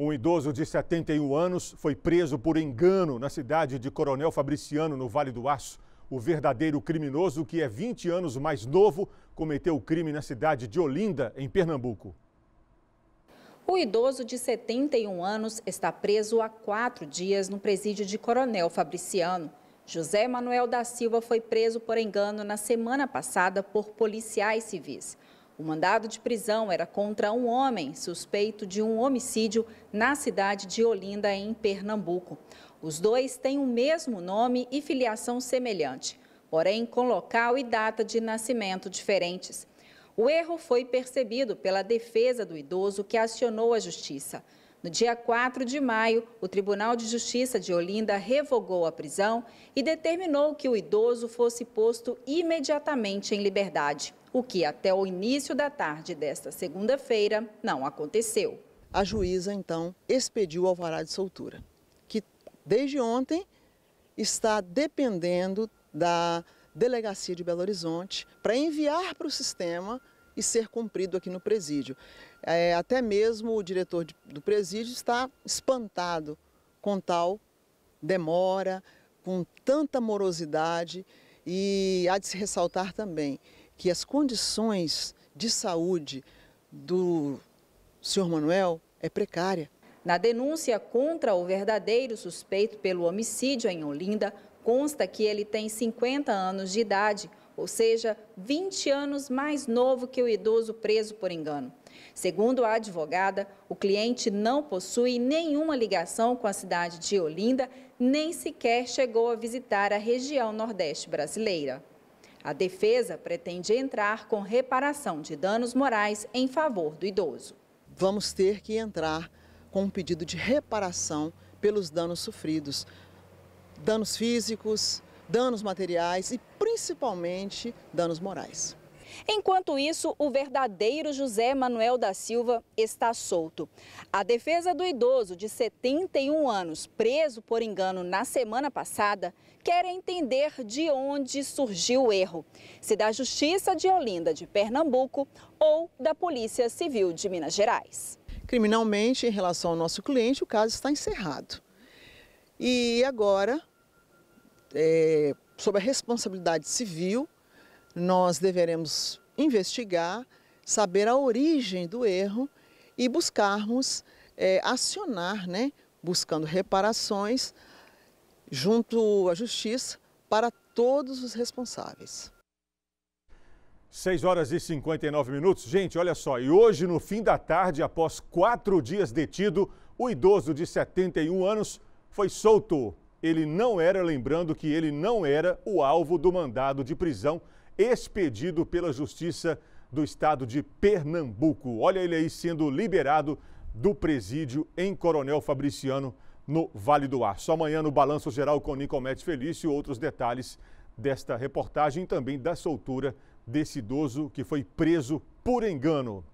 Um idoso de 71 anos foi preso por engano na cidade de Coronel Fabriciano, no Vale do Aço. O verdadeiro criminoso, que é 20 anos mais novo, cometeu o crime na cidade de Olinda, em Pernambuco. O idoso de 71 anos está preso há quatro dias no presídio de Coronel Fabriciano. José Manuel da Silva foi preso por engano na semana passada por policiais civis. O mandado de prisão era contra um homem suspeito de um homicídio na cidade de Olinda, em Pernambuco. Os dois têm o mesmo nome e filiação semelhante, porém com local e data de nascimento diferentes. O erro foi percebido pela defesa do idoso que acionou a justiça. No dia 4 de maio, o Tribunal de Justiça de Olinda revogou a prisão e determinou que o idoso fosse posto imediatamente em liberdade, o que até o início da tarde desta segunda-feira não aconteceu. A juíza, então, expediu o alvará de soltura, que desde ontem está dependendo da Delegacia de Belo Horizonte para enviar para o sistema e ser cumprido aqui no presídio. É, até mesmo o diretor de, do presídio está espantado com tal demora, com tanta morosidade e há de se ressaltar também que as condições de saúde do senhor Manuel é precária. Na denúncia contra o verdadeiro suspeito pelo homicídio em Olinda, consta que ele tem 50 anos de idade, ou seja, 20 anos mais novo que o idoso preso por engano. Segundo a advogada, o cliente não possui nenhuma ligação com a cidade de Olinda, nem sequer chegou a visitar a região Nordeste brasileira. A defesa pretende entrar com reparação de danos morais em favor do idoso. Vamos ter que entrar com um pedido de reparação pelos danos sofridos, danos físicos, danos materiais e principalmente danos morais. Enquanto isso, o verdadeiro José Manuel da Silva está solto. A defesa do idoso de 71 anos, preso por engano na semana passada, quer entender de onde surgiu o erro: se da Justiça de Olinda de Pernambuco ou da Polícia Civil de Minas Gerais. Criminalmente, em relação ao nosso cliente, o caso está encerrado. E agora, é, sob a responsabilidade civil, nós deveremos investigar, saber a origem do erro e buscarmos é, acionar, né, buscando reparações junto à justiça para todos os responsáveis. 6 horas e 59 minutos. Gente, olha só, e hoje, no fim da tarde, após quatro dias detido, o idoso de 71 anos foi solto ele não era, lembrando que ele não era o alvo do mandado de prisão expedido pela Justiça do Estado de Pernambuco. Olha ele aí sendo liberado do presídio em Coronel Fabriciano, no Vale do Ar. Só amanhã no Balanço Geral com Nicomedes Felício, outros detalhes desta reportagem e também da soltura desse idoso que foi preso por engano.